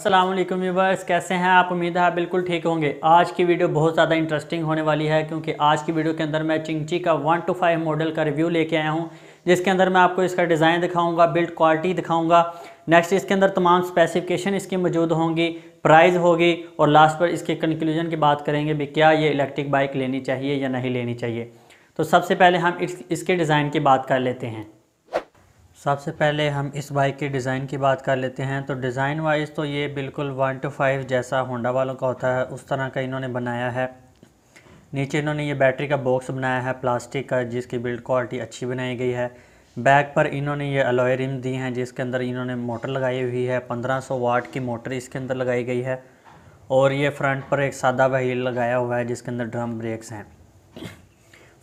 Aslam viewers कैसे हैं आप उम्मीद है बिल्कुल ठीक होंगे आज की वीडियो बहुत ज़्यादा इंटरेस्टिंग होने वाली है क्योंकि आज की वीडियो के अंदर मैं चिंगची का वन टू फाइव मॉडल का रिव्यू लेके आया हूँ जिसके अंदर मैं आपको इसका डिज़ाइन दिखाऊंगा बिल्ड क्वालिटी दिखाऊंगा नेक्स्ट इसके अंदर तमाम स्पेसिफिकेशन इसकी मौजूद होंगी प्राइस होगी और लास्ट पर इसके कंक्लूजन की बात करेंगे भी क्या ये इलेक्ट्रिक बाइक लेनी चाहिए या नहीं लेनी चाहिए तो सबसे पहले हम इसके डिज़ाइन की बात कर लेते हैं सबसे पहले हम इस बाइक के डिज़ाइन की बात कर लेते हैं तो डिज़ाइन वाइज तो ये बिल्कुल वन टू फाइव जैसा होंडा वालों का होता है उस तरह का इन्होंने बनाया है नीचे इन्होंने ये बैटरी का बॉक्स बनाया है प्लास्टिक का जिसकी बिल्ड क्वालिटी अच्छी बनाई गई है बैक पर इन्होंने ये अलॉय रिम दी हैं जिसके अंदर इन्होंने मोटर लगाई हुई है 1500 वाट की मोटर इसके अंदर लगाई गई है और ये फ्रंट पर एक सादा वहील लगाया हुआ है जिसके अंदर ड्रम ब्रेक्स हैं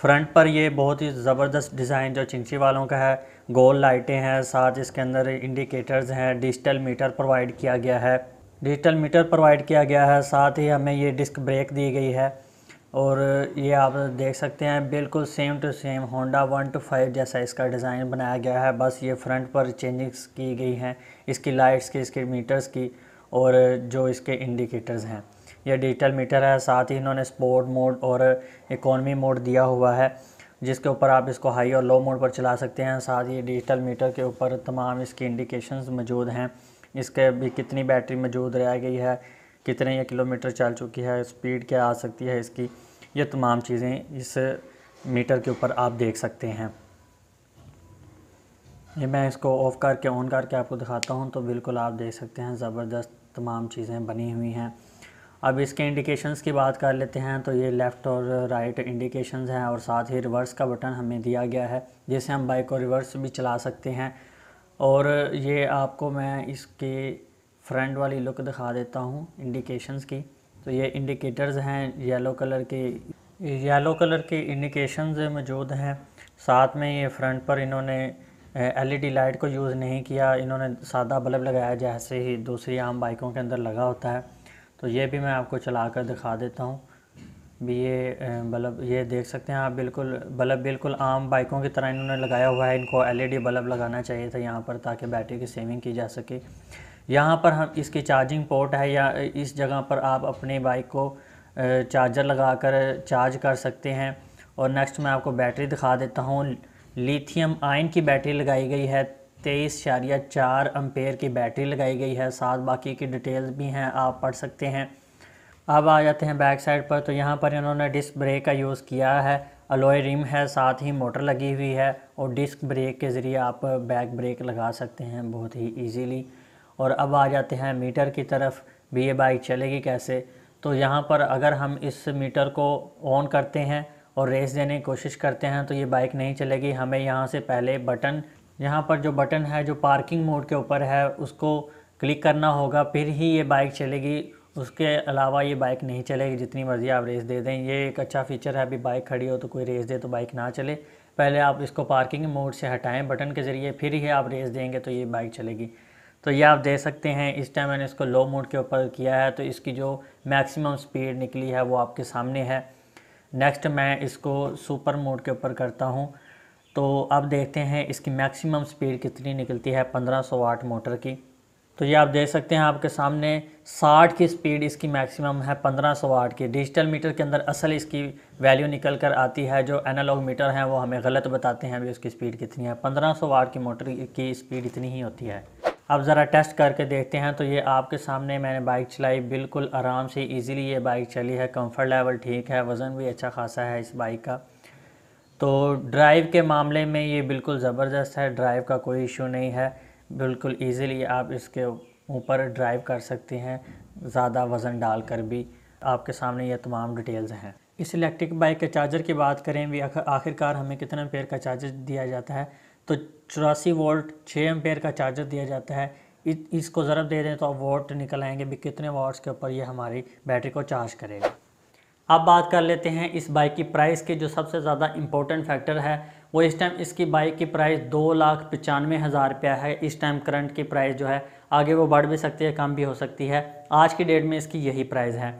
फ्रंट पर ये बहुत ही ज़बरदस्त डिज़ाइन जो चिंची वालों का है गोल लाइटें हैं साथ इसके अंदर इंडिकेटर्स हैं डिजिटल मीटर प्रोवाइड किया गया है डिजिटल मीटर प्रोवाइड किया गया है साथ ही हमें ये डिस्क ब्रेक दी गई है और ये आप देख सकते हैं बिल्कुल same to same Honda one two five जैसा इसका डिज़ाइन बनाया गया है बस ये फ्रंट पर चेंजिंग्स की गई हैं इसकी लाइट्स की इसके मीटर्स की और जो इसके इंडिकेटर्स हैं ये डिजिटल मीटर है साथ ही इन्होंने स्पोर्ट मोड और इकोनॉमी मोड दिया हुआ है जिसके ऊपर आप इसको हाई और लो मोड पर चला सकते हैं साथ ही डिजिटल मीटर के ऊपर तमाम इसकी इंडिकेशंस मौजूद हैं इसके भी कितनी बैटरी मौजूद रह गई है कितने ये किलोमीटर चल चुकी है स्पीड क्या आ सकती है इसकी ये तमाम चीज़ें इस मीटर के ऊपर आप देख सकते हैं ये मैं इसको ऑफ़ करके ऑन करके आपको दिखाता हूँ तो बिल्कुल आप देख सकते हैं ज़बरदस्त तमाम चीज़ें बनी हुई हैं अब इसके इंडिकेशंस की बात कर लेते हैं तो ये लेफ़्ट और राइट इंडिकेशंस हैं और साथ ही रिवर्स का बटन हमें दिया गया है जिससे हम बाइक को रिवर्स भी चला सकते हैं और ये आपको मैं इसके फ्रंट वाली लुक दिखा देता हूँ इंडिकेशंस की तो ये इंडिकेटर्स हैं येलो कलर के येलो कलर के इंडिकेशंस मौजूद हैं साथ में ये फ्रंट पर इन्होंने एलईडी लाइट को यूज़ नहीं किया इन्होंने सादा बल्ब लगाया जैसे ही दूसरी आम बाइकों के अंदर लगा होता है तो ये भी मैं आपको चला कर दिखा देता हूँ भी ये बल्ब ये देख सकते हैं आप बिल्कुल बल्ब बिल्कुल आम बाइकों की तरह इन्होंने लगाया हुआ है इनको एलईडी e बल्ब लगाना चाहिए था यहाँ पर ताकि बैटरी की सेविंग की जा सके यहाँ पर हम इसकी चार्जिंग पोर्ट है या इस जगह पर आप अपनी बाइक को चार्जर लगा कर चार्ज कर सकते हैं और नेक्स्ट मैं आपको बैटरी दिखा देता हूँ लिथियम आयन की बैटरी लगाई गई है तेईस शारिया चार अम्पेयर की बैटरी लगाई गई है साथ बाकी की डिटेल्स भी हैं आप पढ़ सकते हैं अब आ जाते हैं बैक साइड पर तो यहाँ पर इन्होंने डिस्क ब्रेक का यूज़ किया है अलोय रिम है साथ ही मोटर लगी हुई है और डिस्क ब्रेक के ज़रिए आप बैक ब्रेक लगा सकते हैं बहुत ही ईजीली और अब आ जाते हैं मीटर की तरफ भी ये बाइक चलेगी कैसे तो यहाँ पर अगर हम इस मीटर को ऑन करते हैं और रेस देने की कोशिश करते हैं तो ये बाइक नहीं चलेगी हमें यहाँ से पहले बटन यहाँ पर जो बटन है जो पार्किंग मोड के ऊपर है उसको क्लिक करना होगा फिर ही ये बाइक चलेगी उसके अलावा ये बाइक नहीं चलेगी जितनी मर्ज़ी आप रेस दे दें ये एक अच्छा फीचर है अभी बाइक खड़ी हो तो कोई रेस दे तो बाइक ना चले पहले आप इसको पार्किंग मोड से हटाएं बटन के ज़रिए फिर ही आप रेस देंगे तो ये बाइक चलेगी तो ये आप दे सकते हैं इस टाइम मैंने इसको लो मोड के ऊपर किया है तो इसकी जो मैक्सिमम स्पीड निकली है वो आपके सामने है नेक्स्ट मैं इसको सुपर मोड के ऊपर करता हूँ तो अब देखते हैं इसकी मैक्सिमम स्पीड कितनी निकलती है 1500 वाट मोटर की तो ये आप देख सकते हैं आपके सामने 60 की स्पीड इसकी मैक्सिमम है 1500 वाट की डिजिटल मीटर के अंदर असल इसकी वैल्यू निकल कर आती है जो एनालॉग मीटर हैं वो हमें गलत बताते हैं भी उसकी स्पीड कितनी है 1500 वाट की मोटर की स्पीड इतनी ही होती है अब ज़रा टेस्ट करके देखते हैं तो ये आपके सामने मैंने बाइक चलाई बिल्कुल आराम से ईजिली ये बाइक चली है कम्फर्ट लेवल ठीक है वज़न भी अच्छा खासा है इस बाइक का तो ड्राइव के मामले में ये बिल्कुल ज़बरदस्त है ड्राइव का कोई इशू नहीं है बिल्कुल ईज़िली आप इसके ऊपर ड्राइव कर सकती हैं ज़्यादा वज़न डाल कर भी आपके सामने ये तमाम डिटेल्स हैं इस इलेक्ट्रिक बाइक के चार्जर की बात करें भी आखिरकार हमें कितना पेयर का चार्जर दिया जाता है तो चौरासी वोल्ट छः एम्पेयर का चार्जर दिया जाता है इसको ज़रब दे दें तो आप वोट निकल आएंगे भी कितने वाट्स के ऊपर ये हमारी बैटरी को चार्ज करेगा अब बात कर लेते हैं इस बाइक की प्राइस की जो सबसे ज़्यादा इंपॉर्टेंट फैक्टर है वो इस टाइम इसकी बाइक की प्राइस दो लाख पचानवे हज़ार रुपया है इस टाइम करंट की प्राइस जो है आगे वो बढ़ भी सकती है कम भी हो सकती है आज की डेट में इसकी यही प्राइस है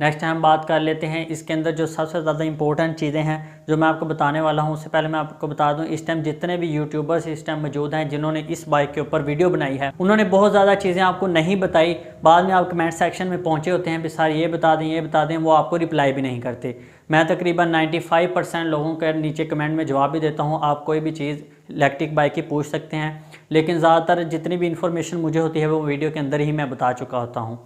नेक्स्ट हम बात कर लेते हैं इसके अंदर जो सबसे ज़्यादा इंपॉर्टेंट चीज़ें हैं जो मैं आपको बताने वाला हूँ उससे पहले मैं आपको बता दूँ इस टाइम जितने भी यूट्यूबर्स इस टाइम मौजूद हैं जिन्होंने इस बाइक के ऊपर वीडियो बनाई है उन्होंने बहुत ज़्यादा चीज़ें आपको नहीं बताई बाद में आप कमेंट सेक्शन में पहुँचे होते हैं भी सर ये बता दें ये बता दें वो आपको रिप्लाई भी नहीं करते मैं तकरीबन नाइन्टी परसेंट लोगों के नीचे कमेंट में जवाब भी देता हूँ आप कोई भी चीज़ इलेक्ट्रिक बाइक की पूछ सकते हैं लेकिन ज़्यादातर जितनी भी इन्फॉर्मेशन मुझे होती है वो वीडियो के अंदर ही मैं बता चुका होता हूँ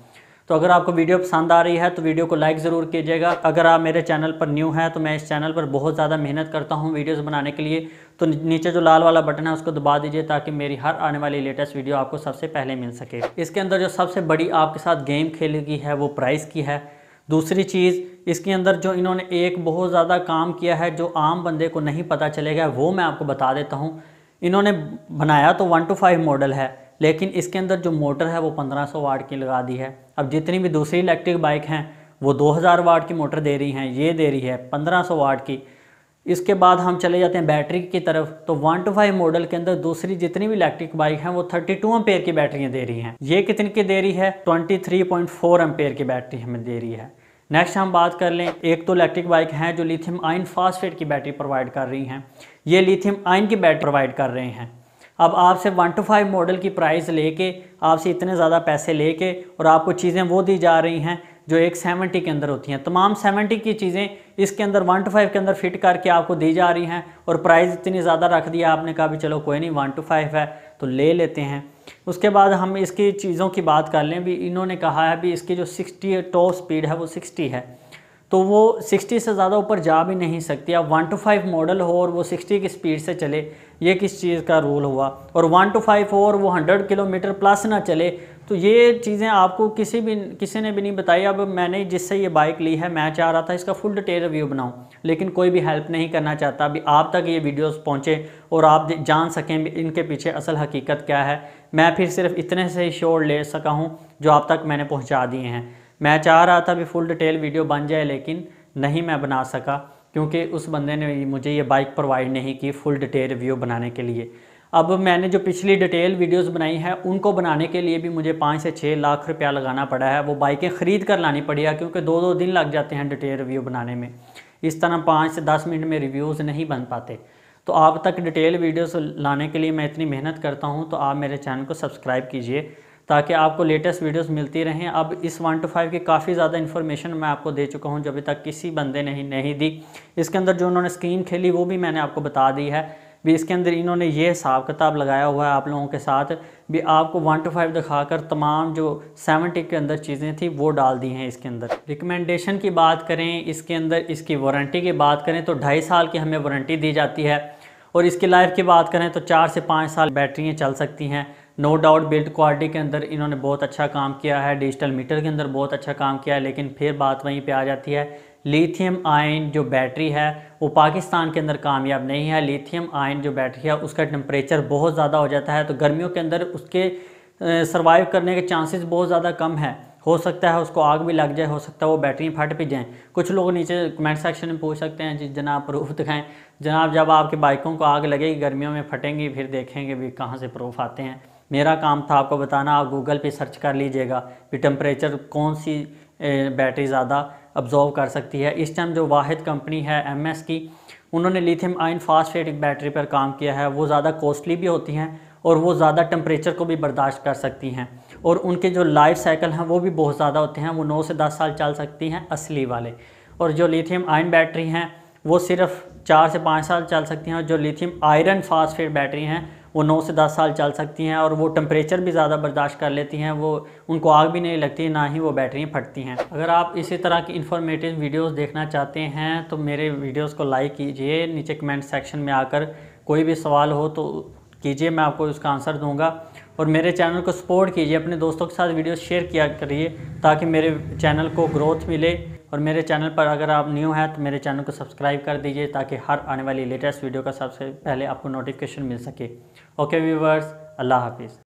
तो अगर आपको वीडियो पसंद आ रही है तो वीडियो को लाइक ज़रूर कीजिएगा अगर आप मेरे चैनल पर न्यू हैं तो मैं इस चैनल पर बहुत ज़्यादा मेहनत करता हूँ वीडियोज़ बनाने के लिए तो नीचे जो लाल वाला बटन है उसको दबा दीजिए ताकि मेरी हर आने वाली लेटेस्ट वीडियो आपको सबसे पहले मिल सके इसके अंदर जो सबसे बड़ी आपके साथ गेम खेली गई है वो प्राइस की है दूसरी चीज़ इसके अंदर जो इन्होंने एक बहुत ज़्यादा काम किया है जो आम बंदे को नहीं पता चलेगा वो मैं आपको बता देता हूँ इन्होंने बनाया तो वन टू फाइव मॉडल है लेकिन इसके अंदर जो मोटर है वो 1500 वाट की लगा दी है अब जितनी भी दूसरी इलेक्ट्रिक बाइक हैं वो 2000 वाट की मोटर दे रही हैं ये दे रही है 1500 वाट की इसके बाद हम चले जाते हैं बैटरी की तरफ तो वन टू फाइव मॉडल के अंदर दूसरी जितनी भी इलेक्ट्रिक बाइक हैं वो थर्टी टू एम्पेयर की बैटरियाँ दे रही हैं ये कितनी की दे रही है twenty three point four ampere की बैटरी हमें दे रही है नेक्स्ट हम बात कर लें एक तो इलेक्ट्रिक बाइक हैं जो लिथियम आयन फास्फेट की बैटरी प्रोवाइड कर रही हैं ये लिथियम आयन की बैटरी प्रोवाइड कर रहे हैं अब आपसे वन टू फाइव मॉडल की प्राइस लेके आपसे इतने ज़्यादा पैसे लेके और आपको चीज़ें वो दी जा रही हैं जो एक सेवेंटी के अंदर होती हैं तमाम सेवेंटी की चीज़ें इसके अंदर वन टू फाइव के अंदर फिट करके आपको दी जा रही हैं और प्राइस इतनी ज़्यादा रख दिया आपने कहा भी चलो कोई नहीं वन टू फाइव है तो ले लेते हैं उसके बाद हम इसकी चीज़ों की बात कर लें भी इन्होंने कहा है भी इसकी जो सिक्सटी टॉप स्पीड है वो सिक्सटी है तो वो 60 से ज़्यादा ऊपर जा भी नहीं सकती अब वन टू फाइव मॉडल हो और वो 60 की स्पीड से चले ये किस चीज़ का रूल हुआ और वन टू फाइव हो और वो 100 किलोमीटर प्लस ना चले तो ये चीज़ें आपको किसी भी किसी ने भी नहीं बताई अब मैंने जिससे ये बाइक ली है मैं चाह रहा था इसका फुल डिटेल रिव्यू बनाऊँ लेकिन कोई भी हेल्प नहीं करना चाहता अभी आप तक ये वीडियोज़ पहुँचें और आप जान सकें इनके पीछे असल हकीकत क्या है मैं फिर सिर्फ इतने से ही शोर ले सका हूँ जो आप तक मैंने पहुँचा दिए हैं मैं चाह रहा था भी फुल डिटेल वीडियो बन जाए लेकिन नहीं मैं बना सका क्योंकि उस बंदे ने मुझे ये बाइक प्रोवाइड नहीं की फुल डिटेल रिव्यू बनाने के लिए अब मैंने जो पिछली डिटेल वीडियोस बनाई हैं उनको बनाने के लिए भी मुझे पाँच से छः लाख रुपया लगाना पड़ा है वो बाइकें ख़रीद कर लानी पड़ी है क्योंकि दो दो दिन लग जाते हैं डिटेल रिव्यू बनाने में इस तरह पाँच से दस मिनट में रिव्यूज़ नहीं बन पाते तो आप तक डिटेल वीडियोस लाने के लिए मैं इतनी मेहनत करता हूँ तो आप मेरे चैनल को सब्सक्राइब कीजिए ताकि आपको लेटेस्ट वीडियोस मिलती रहें अब इस वन टू फाइव की काफ़ी ज़्यादा इन्फॉर्मेशन मैं आपको दे चुका हूं जब तक किसी बंदे ने ही नहीं दी इसके अंदर जो उन्होंने स्कीम खेली वो भी मैंने आपको बता दी है भी इसके अंदर इन्होंने ये हिसाब किताब लगाया हुआ है आप लोगों के साथ भी आपको वन टू फाइव दिखाकर तमाम जो सेवनटी के अंदर चीज़ें थी वो डाल दी हैं इसके अंदर रिकमेंडेशन की बात करें इसके अंदर इसकी वारंटी की बात करें तो ढाई साल की हमें वारंटी दी जाती है और इसकी लाइफ की बात करें तो चार से पाँच साल बैटरियाँ चल सकती हैं नो डाउट बिल्ड क्वालिटी के अंदर इन्होंने बहुत अच्छा काम किया है डिजिटल मीटर के अंदर बहुत अच्छा काम किया है लेकिन फिर बात वहीं पे आ जाती है लिथियम आयन जो बैटरी है वो पाकिस्तान के अंदर कामयाब नहीं है लिथियम आयन जो बैटरी है उसका टेम्परेचर बहुत ज़्यादा हो जाता है तो गर्मियों के अंदर उसके सर्वाइव करने के चांसेस बहुत ज़्यादा कम है हो सकता है उसको आग भी लग जाए हो सकता है वो बैटरी फट भी जाएँ कुछ लोग नीचे कमेंट सेक्शन में पूछ सकते हैं जी जनाब प्रूफ दिखाएं जनाब जब आपके बाइकों को आग लगेगी गर्मियों में फटेंगी फिर देखेंगे भी कहाँ से प्रूफ आते हैं मेरा काम था आपको बताना आप गूगल पे सर्च कर लीजिएगा कि टेम्परेचर कौन सी बैटरी ज़्यादा अब्जॉर्व कर सकती है इस टाइम जो वाहिद कंपनी है एम की उन्होंने लिथियम आयन फास्फेटिक बैटरी पर काम किया है वो ज़्यादा कॉस्टली भी होती हैं और वो ज़्यादा टेम्परेचर को भी बर्दाश्त कर सकती हैं और उनके जो लाइफ साइकिल हैं वो भी बहुत ज़्यादा होते हैं वो नौ से दस साल चल सकती हैं असली वाले और जो लिथियम आयन बैटरी हैं वो सिर्फ चार से पाँच साल चल सकती हैं और जो लिथियम आयरन फास्फेट बैटरी हैं वो नौ से दस साल चल सकती हैं और वो टम्परेचर भी ज़्यादा बर्दाश्त कर लेती हैं वो उनको आग भी नहीं लगती ना ही वो बैटरियाँ फटती हैं अगर आप इसी तरह की इन्फॉर्मेटिव वीडियोज़ देखना चाहते हैं तो मेरे वीडियोज़ को लाइक कीजिए नीचे कमेंट सेक्शन में आकर कोई भी सवाल हो तो कीजिए मैं आपको उसका आंसर दूँगा और मेरे चैनल को सपोर्ट कीजिए अपने दोस्तों के साथ वीडियो शेयर किया करिए ताकि मेरे चैनल को ग्रोथ मिले और मेरे चैनल पर अगर आप न्यू हैं तो मेरे चैनल को सब्सक्राइब कर दीजिए ताकि हर आने वाली लेटेस्ट वीडियो का सबसे पहले आपको नोटिफिकेशन मिल सके ओके व्यूवर्स अल्लाह हाफिज़